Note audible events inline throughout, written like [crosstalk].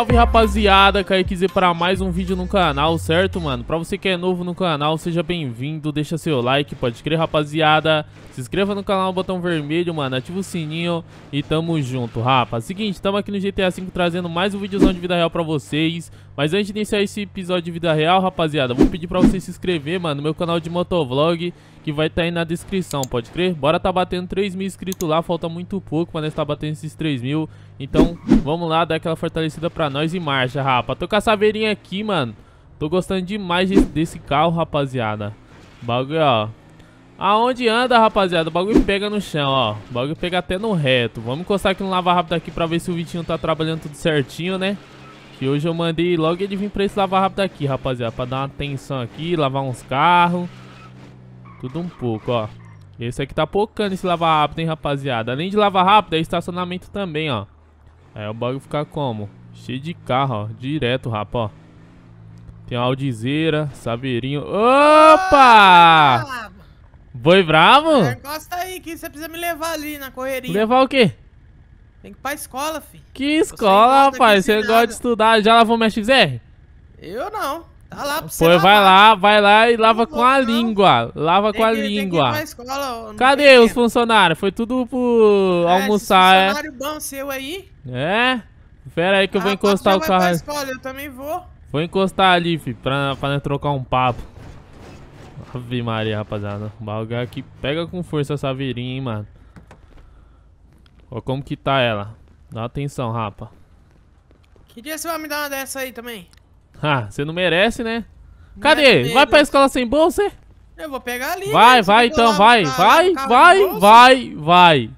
salve rapaziada, Kaique Z para mais um vídeo no canal, certo mano? Pra você que é novo no canal, seja bem-vindo, deixa seu like, pode crer rapaziada Se inscreva no canal, botão vermelho mano, ativa o sininho e tamo junto, rapa Seguinte, tamo aqui no GTA V trazendo mais um videozão de vida real pra vocês Mas antes de iniciar esse episódio de vida real rapaziada, vou pedir pra você se inscrever mano no meu canal de motovlog que vai estar tá aí na descrição, pode crer? Bora tá batendo 3 mil inscritos lá, falta muito pouco pra nós tá batendo esses 3 mil. Então, vamos lá, dá aquela fortalecida pra nós e marcha, rapa. Tô com a saveirinha aqui, mano. Tô gostando demais desse, desse carro, rapaziada. Bagulho, ó. Aonde anda, rapaziada, o bagulho pega no chão, ó. O bagulho pega até no reto. Vamos encostar aqui no Lava Rápido aqui pra ver se o Vitinho tá trabalhando tudo certinho, né? Que hoje eu mandei logo ele vir pra esse Lava Rápido aqui, rapaziada. Pra dar uma atenção aqui, lavar uns carros. Tudo um pouco, ó. Esse aqui tá pocando esse lavar rápido, hein, rapaziada. Além de lavar rápido, é estacionamento também, ó. Aí é, o bagulho fica como? Cheio de carro, ó. Direto, rapa, ó. Tem uma aldizeira, saveirinho. Opa! Boi bravo? Encosta é, aí que você precisa me levar ali na correria. Levar o quê? Tem que ir pra escola, filho. Que escola, rapaz? Você gosta de estudar? Já lavou minha XR? Eu não. Tá lá pra você Pô, vai lá, vai lá e lava com a língua. Lava com a língua. Escola, Cadê os funcionários? Foi tudo pro é, almoçar, é? funcionário bom seu aí? É? Pera aí que eu vou ah, encostar o carro. Pra escola, eu também vou. Vou encostar ali, fi, pra, pra trocar um papo. Ave Maria, rapaziada. O bagulho aqui pega com força essa virinha, hein, mano. Ó, como que tá ela. Dá atenção, rapa. Que dia você vai me dar uma dessa aí também. Ah, você não merece, né? Cadê? Vai pra escola sem bolsa? Eu vou pegar ali. Vai, né? vai então, vai. Vai, vai, vai, vai.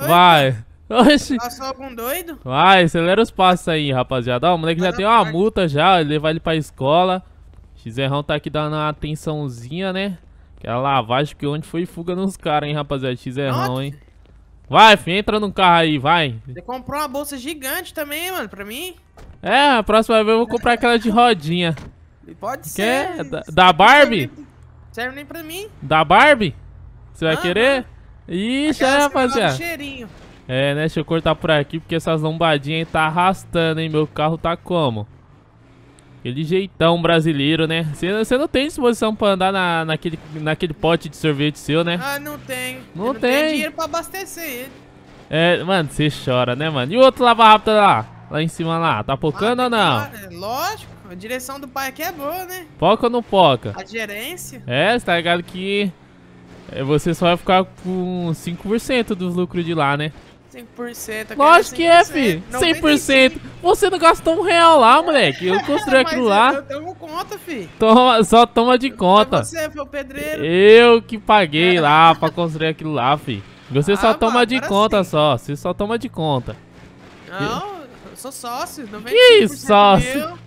Vai. Oxi. Passou algum doido? Vai, acelera os passos aí, rapaziada. Ó, o moleque já tem uma multa já, levar ele pra escola. Xerrão tá aqui dando uma atençãozinha, né? Aquela é lavagem, porque onde foi fuga nos caras, hein, rapaziada? Xerrão, hein? Vai, filho, entra no carro aí, vai. Você comprou uma bolsa gigante também, mano, pra mim? É, a próxima vez eu vou comprar aquela de rodinha. Pode ser. Quer? Da, da Barbie? Serve nem pra mim. Da Barbie? Você vai ah, querer? Ixi, é, rapaziada. É, né? Deixa eu cortar por aqui, porque essas lombadinhas aí tá arrastando, hein? Meu carro tá como? Aquele jeitão brasileiro, né? Você não tem disposição pra andar na, naquele, naquele pote de sorvete seu, né? Ah, não tem. Não, não tem. dinheiro pra abastecer ele. É, mano, você chora, né, mano? E o outro lava rápido lá? Lá em cima lá, tá focando ah, ou não? Cara, é lógico, a direção do pai aqui é boa, né? Foca ou não foca? A gerência. É, você tá ligado que é, você só vai ficar com 5% dos lucros de lá, né? 5%. Lógico que é, fi. 100%. 95. Você não gastou um real lá, moleque. Eu construí aquilo lá. Eu tomo conta, fi. Toma, só toma de conta. Você foi o pedreiro. Eu que paguei é. lá pra construir aquilo lá, fi. Você ah, só toma de conta sim. só. Você só toma de conta. Não, eu sou sócio. 95% que sócio? Meu,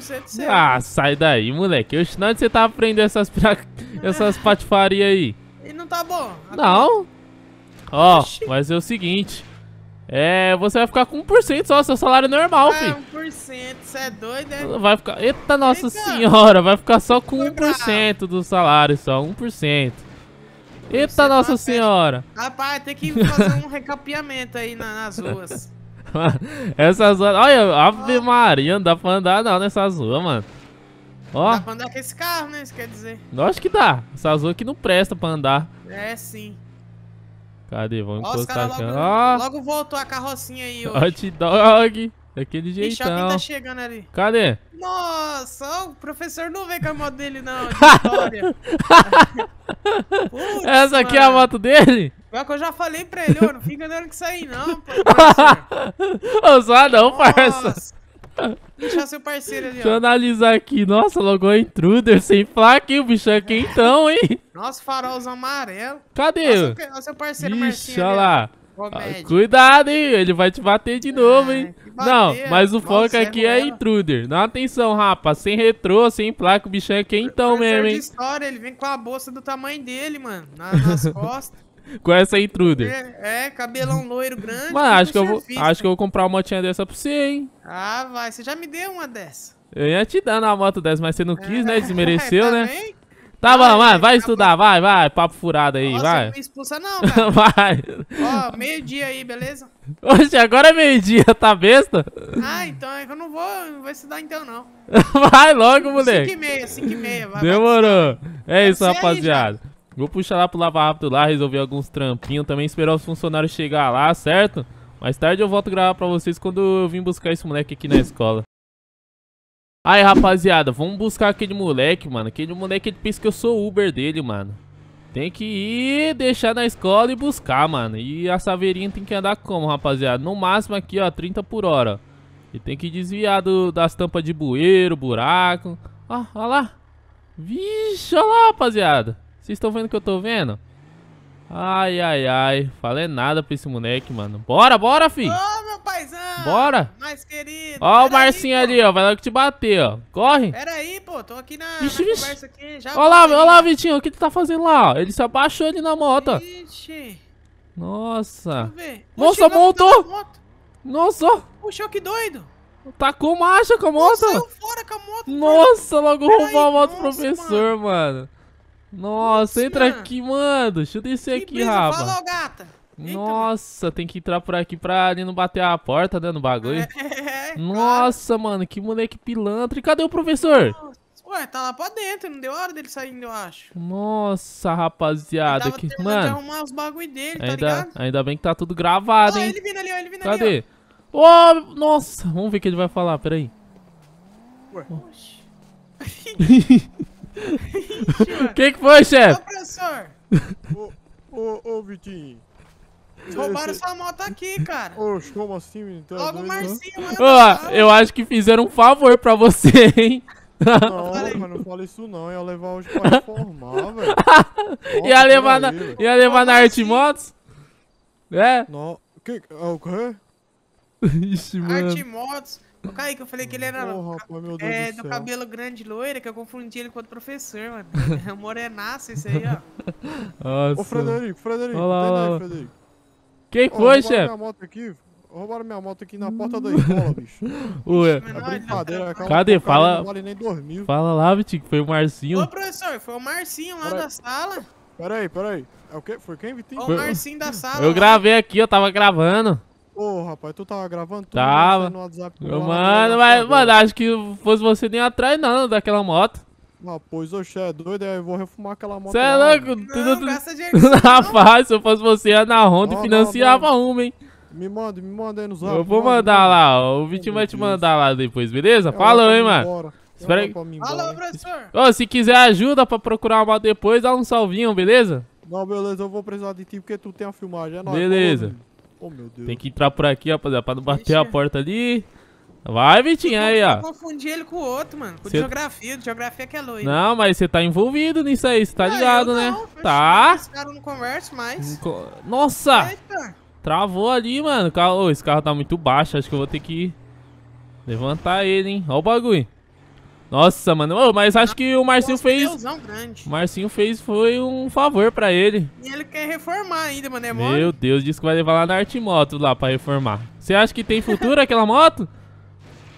5% seu. Ah, sai daí, moleque. Eu, onde você tá aprendendo essas, pra... [laughs] essas patifarias aí? E não tá bom. Agora... Não. Ó, oh, mas é o seguinte. É, você vai ficar com 1% só, seu salário é normal, é, filho. 1%, você é doido, né? Vai ficar. Eita, nossa Eita. senhora, vai ficar só com 1% do salário, só 1%. Eita, tá nossa senhora. Rapaz, tem que fazer um recapeamento aí na, nas ruas. [laughs] Essas horas. Olha, Ave Maria, não dá pra andar não nessas ruas, mano. Ó. Dá pra andar com esse carro, né? Isso quer dizer. Lógico que dá. Essas ruas aqui não presta pra andar. É, sim. Cadê? Vamos Ó, encostar a Ah! Logo voltou a carrocinha aí hoje. Hot dog. Daquele jeitão. Ixi, tá chegando ali. Cadê? Nossa, o professor não vem com a moto dele, não. [laughs] Putz, Essa aqui mano. é a moto dele? É que eu já falei pra ele, ô, não fica andando que isso não, professor. Ousar não, Nossa. Deixar seu parceiro ali, Deixa ó. eu analisar aqui. Nossa, logo é intruder sem placa, hein? O bicho é quentão, hein? Nossa, farolzão amarelo. Cadê? Olha seu, seu parceiro Ixi, Marcinho. Olha né? lá. Ah, cuidado, hein? Ele vai te bater de novo, é, hein? não, né? mas o foco é aqui é, é intruder. Dá atenção, rapaz. Sem retrô, sem placa, o bichão é quentão mesmo, hein? história, ele vem com a bolsa do tamanho dele, mano. Na, nas [laughs] costas com essa intruder. É, é, cabelão loiro grande. Mas acho que, eu vou, acho que eu vou comprar uma motinha dessa pra você, hein? Ah, vai. Você já me deu uma dessa. Eu ia te dar uma moto dessa, mas você não quis, né? é. né? [laughs] Desmereceu, tá né? Bem? Tá vai, bom, vai, vai tá estudar, vai, vai, papo furado aí, Nossa, vai. Não me expulsa não, cara. [laughs] vai. Ó, meio-dia aí, beleza? Oxe, agora é meio-dia, tá besta? Ah, então, é eu não vou, não vou estudar então não. [laughs] vai logo, moleque. 5 e meia, 5 e meia, vai. Demorou. Vai é isso, rapaziada. Vou puxar lá pro Lava Rápido lá, resolver alguns trampinhos também, esperar os funcionários chegar lá, certo? Mais tarde eu volto gravar pra vocês quando eu vim buscar esse moleque aqui na escola. Aí, rapaziada, vamos buscar aquele moleque, mano. Aquele moleque, ele pensa que eu sou o Uber dele, mano. Tem que ir, deixar na escola e buscar, mano. E a saveirinha tem que andar como, rapaziada? No máximo aqui, ó, 30 por hora. E tem que desviar do, das tampas de bueiro, buraco. Ó, ó lá. Vixe, ó lá, rapaziada. Vocês estão vendo o que eu tô vendo? Ai, ai, ai. Falei nada pra esse moleque, mano. Bora, bora, fi. Ô, oh, meu paizão. Bora. Mais querido. Ó o Marcinho aí, ali, ó. Vai logo te bater, ó. Corre. Pera aí, pô. Tô aqui na, Ixi, na conversa aqui. Já olha lá, lá, Vitinho. O que tu tá fazendo lá? Ele se abaixou ali na moto. Vixe. Nossa. Nossa, montou. Moto. Nossa. Puxou que doido. Tacou tá marcha com a moto. Saiu fora com a moto. Nossa, logo roubou a moto do professor, mano. mano. Nossa, entra aqui, mano. Deixa eu descer que aqui, brisa, Falou, gata. Nossa, tem que entrar por aqui pra ali não bater a porta, dando né, no bagulho. É, [laughs] Nossa, claro. mano, que moleque pilantra. E cadê o professor? Nossa. Ué, tá lá pra dentro, não deu hora dele saindo, eu acho. Nossa, rapaziada. que... Mano, os bagulho dele, tá ainda, tá ligado? Ainda bem que tá tudo gravado, hein. Olha ele vindo ali, olha ele vindo Cadê? ali. Cadê? Oh, nossa, vamos ver o que ele vai falar, peraí. Ué. Oxi. [laughs] [laughs] O [laughs] que, que foi, chefe? Ô, professor! Ô, ô, ô, Vitinho. Roubaram sua moto aqui, cara. Oxe, como assim, menino? Tá Logo o Marcinho né? Ó, eu acho que fizeram um favor pra você, hein? Não, falei... mas não fala isso não, ia levar hoje pra reformar, velho. [laughs] ia levar na, ia levar na Arte assim? Motos? É? Não, que, é o quê? [laughs] Ixi, mano. Arte Motos, o Kaique, eu falei que ele era oh, é, do, cabelo grande loira, que eu confundi ele com outro professor, mano. É um morenaço isso aí, ó. [laughs] Nossa. Ô, Frederico, Frederico, olá, olá. Aí, Frederico. Quem oh, foi, chefe? minha moto aqui, roubaram minha moto aqui na porta da escola, [laughs] bicho. Ué. É brincadeira, tá Cadê? Fala. Não nem dormir. Fala lá, Vitinho, que foi o Marcinho. Ô, professor, foi o Marcinho lá pera da aí. sala. Peraí, peraí. É o quê? Foi quem, Vitinho? Foi o Marcinho da sala. Eu gravei aqui, eu tava gravando. Ô, oh, rapaz, tu tava gravando tudo né? tava. no WhatsApp. Mano, mas, mano, acho que fosse você nem atrás não daquela moto. Ah, pois oxe, é doido, aí eu vou refumar aquela moto. Cê é louco? Não, tu, tu... [laughs] Rapaz, se eu fosse você, ia na Honda não, financiava não, não. uma, hein? Me manda, me manda aí no zap. Eu vou mandar lá, ó. O Vitinho vai te mandar lá depois, beleza? É falou, hein, mano. É Espera aí. Falou, professor. Ô, se quiser ajuda pra procurar uma depois, dá um salvinho, beleza? Não, beleza, eu vou precisar de ti porque tu tem a filmagem, é nóis. Beleza. Oh, meu Deus. Tem que entrar por aqui, rapaziada, pra não bater Vixe. a porta ali. Vai, Vitinho, aí, ó. Eu confundi ele com o outro, mano. Com cê... geografia. Geografia que é loiro. Não, mas você tá envolvido nisso aí. Você tá ah, ligado, né? tá. Esse cara não conversa mais. Nossa! Eita. Travou ali, mano. Esse carro tá muito baixo. Acho que eu vou ter que levantar ele, hein. Ó o bagulho. Nossa, mano. mas acho que o Marcinho fez. O Marcinho fez foi um favor pra ele. E ele quer reformar ainda, mano. É mole? Meu Deus, disse que vai levar lá na Arte Moto lá pra reformar. Você acha que tem futuro [laughs] aquela moto?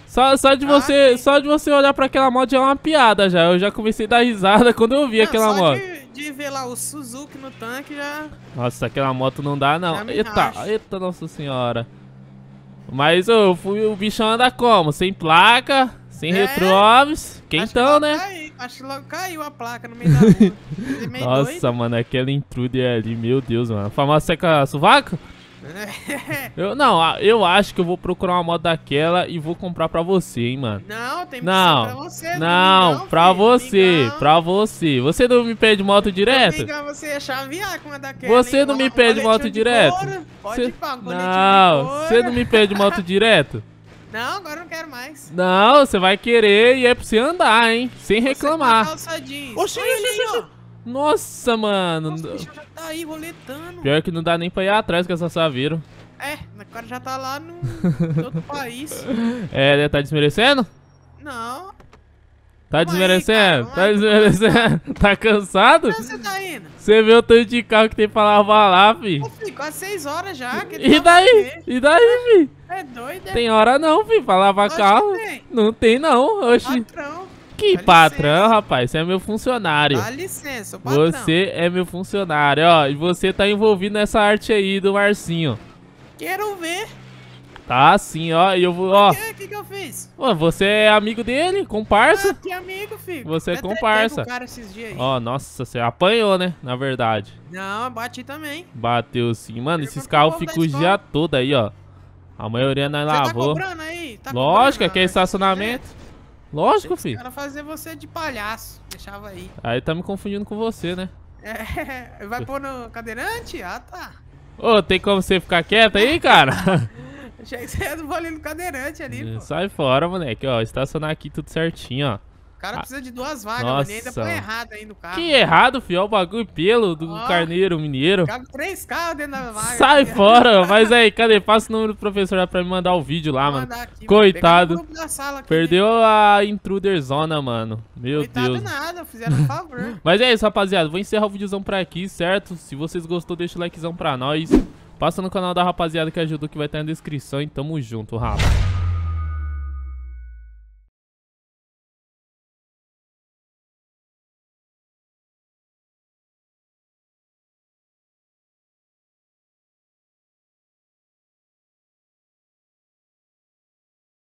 Só, só, de ah, você, ah, só de você olhar pra aquela moto já é uma piada já. Eu já comecei a dar risada [laughs] quando eu vi não, aquela moto. De, de ver lá o Suzuki no tanque já. Nossa, aquela moto não dá não. Eita, racha. eita, nossa senhora. Mas ô, o bichão anda como? Sem placa? Sem é. óbvio. Quem acho então, que né? Caiu, acho que logo caiu a placa no meio da rua. [laughs] Nossa, doido. mano, aquele intruder ali, meu Deus, mano. famosa seca sovaco? [laughs] eu, não, eu acho que eu vou procurar uma moto daquela e vou comprar pra você, hein, mano. Não, tem não, pra você. Não, domingão, pra filho, você, domingão. pra você. Você não me pede moto direto? você ia chavear com uma daquela. Você não me pede moto [laughs] direto? Pode ir pra Não, você não me pede moto direto? Não, agora não quero mais. Não, você vai querer e é pra você andar, hein? Sem você reclamar. Tá oxi, oxi, oxi. Nossa, mano. Nossa, o já tá aí roletando. Pior que não dá nem pra ir atrás com essa Saviro. É, mas o cara já tá lá no, [laughs] no outro país. É, tá desmerecendo? Não. Tá desmerecendo? tá desmerecendo? [laughs] tá cansado? Você tá indo? Você vê o tanto de carro que tem pra lavar lá, fi. Ô, filho, quase 6 horas já. E daí? E é, daí, fi? É doido, é? Tem hora não, fi, pra lavar Oxe carro. Tem. Não tem não, oxi. Patrão. Que Dá patrão, licença. rapaz? Você é meu funcionário. Dá licença, patrão. Você é meu funcionário, ó. E você tá envolvido nessa arte aí do Marcinho. Quero ver. Tá sim, ó. E eu vou, ó. O que, que, eu fiz? Ó, você é amigo dele, comparsa. Ah, que amigo, filho. Você é comparsa. Com cara esses dias aí. Ó, nossa, você apanhou, né? Na verdade. Não, bati também. Bateu sim. Mano, eu esses carros ficam o dia todo aí, ó. A maioria não tá lavou. Tá cobrando aí? Tá Lógico, aqui é, é estacionamento. Lógico, filho. Eu quero fazer você de palhaço. Deixava aí. Aí tá me confundindo com você, né? É, [laughs] vai pôr no cadeirante? Ah, tá. Ô, tem como você ficar quieto aí, cara? [laughs] Já é do bolinho do cadeirante ali, é, pô. Sai fora, moleque. Ó, estacionar aqui tudo certinho, ó. O cara precisa de duas vagas, Nossa. mano. E ainda foi errado aí no carro. Que errado, fio. O bagulho pelo do oh, carneiro mineiro. Cabe três carros dentro da vaga. Sai [laughs] fora. Mas aí, cadê? Passa o número do professor pra me mandar o vídeo lá, mano. Aqui, Coitado. Mano. Aqui, Perdeu né? a intruder zona, mano. Meu Coitado Deus. nada. Fizeram um [laughs] favor. mas é isso, rapaziada. Vou encerrar o videozão por aqui, certo? Se vocês gostou, deixa o likezão pra nós. Passa no canal da rapaziada que ajudou que vai estar na descrição e tamo junto, rapaz.